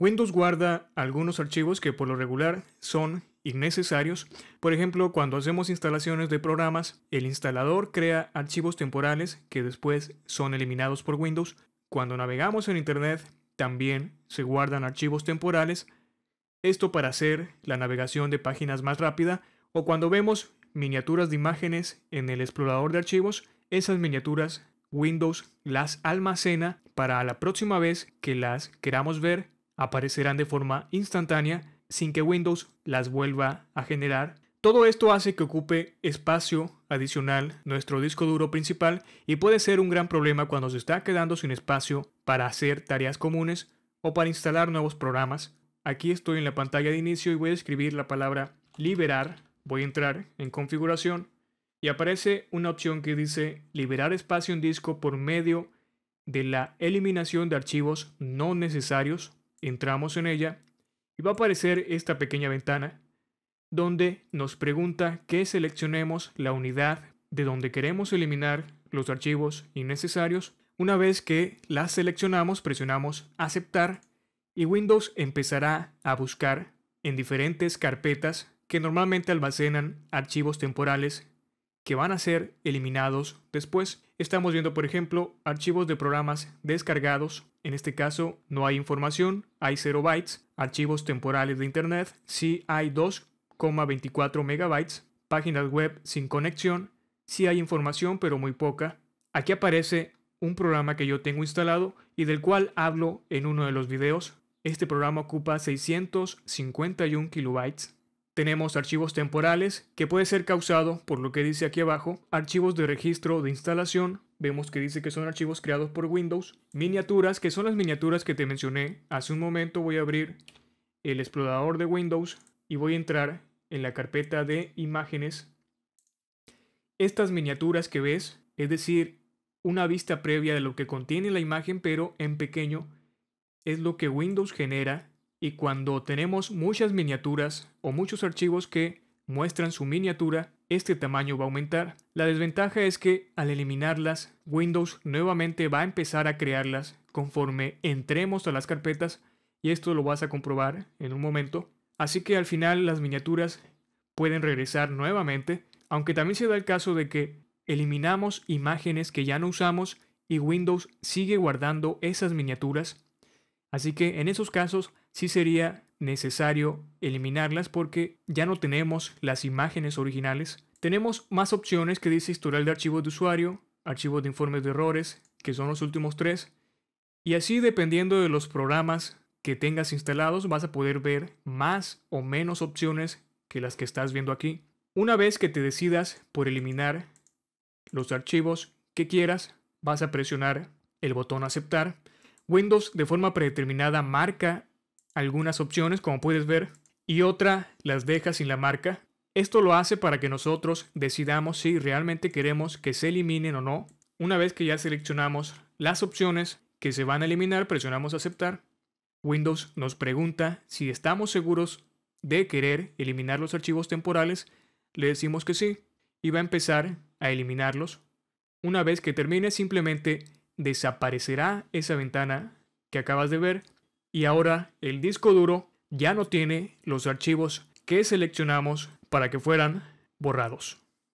Windows guarda algunos archivos que por lo regular son innecesarios. Por ejemplo, cuando hacemos instalaciones de programas, el instalador crea archivos temporales que después son eliminados por Windows. Cuando navegamos en Internet, también se guardan archivos temporales. Esto para hacer la navegación de páginas más rápida o cuando vemos miniaturas de imágenes en el explorador de archivos, esas miniaturas Windows las almacena para la próxima vez que las queramos ver aparecerán de forma instantánea sin que Windows las vuelva a generar. Todo esto hace que ocupe espacio adicional nuestro disco duro principal y puede ser un gran problema cuando se está quedando sin espacio para hacer tareas comunes o para instalar nuevos programas. Aquí estoy en la pantalla de inicio y voy a escribir la palabra liberar. Voy a entrar en configuración y aparece una opción que dice liberar espacio en disco por medio de la eliminación de archivos no necesarios Entramos en ella y va a aparecer esta pequeña ventana donde nos pregunta que seleccionemos la unidad de donde queremos eliminar los archivos innecesarios. Una vez que la seleccionamos, presionamos aceptar y Windows empezará a buscar en diferentes carpetas que normalmente almacenan archivos temporales que van a ser eliminados después. Estamos viendo, por ejemplo, archivos de programas descargados. En este caso no hay información, hay 0 bytes. Archivos temporales de Internet, sí hay 2,24 megabytes. Páginas web sin conexión, sí hay información, pero muy poca. Aquí aparece un programa que yo tengo instalado y del cual hablo en uno de los videos. Este programa ocupa 651 kilobytes tenemos archivos temporales, que puede ser causado, por lo que dice aquí abajo, archivos de registro de instalación, vemos que dice que son archivos creados por Windows, miniaturas, que son las miniaturas que te mencioné hace un momento, voy a abrir el explorador de Windows y voy a entrar en la carpeta de imágenes. Estas miniaturas que ves, es decir, una vista previa de lo que contiene la imagen, pero en pequeño, es lo que Windows genera y cuando tenemos muchas miniaturas o muchos archivos que muestran su miniatura, este tamaño va a aumentar. La desventaja es que al eliminarlas, Windows nuevamente va a empezar a crearlas conforme entremos a las carpetas y esto lo vas a comprobar en un momento. Así que al final las miniaturas pueden regresar nuevamente, aunque también se da el caso de que eliminamos imágenes que ya no usamos y Windows sigue guardando esas miniaturas. Así que en esos casos sí sería necesario eliminarlas porque ya no tenemos las imágenes originales. Tenemos más opciones que dice historial de archivos de usuario, archivos de informes de errores, que son los últimos tres. Y así dependiendo de los programas que tengas instalados vas a poder ver más o menos opciones que las que estás viendo aquí. Una vez que te decidas por eliminar los archivos que quieras, vas a presionar el botón aceptar. Windows de forma predeterminada marca algunas opciones, como puedes ver, y otra las deja sin la marca. Esto lo hace para que nosotros decidamos si realmente queremos que se eliminen o no. Una vez que ya seleccionamos las opciones que se van a eliminar, presionamos aceptar. Windows nos pregunta si estamos seguros de querer eliminar los archivos temporales. Le decimos que sí y va a empezar a eliminarlos. Una vez que termine simplemente desaparecerá esa ventana que acabas de ver y ahora el disco duro ya no tiene los archivos que seleccionamos para que fueran borrados.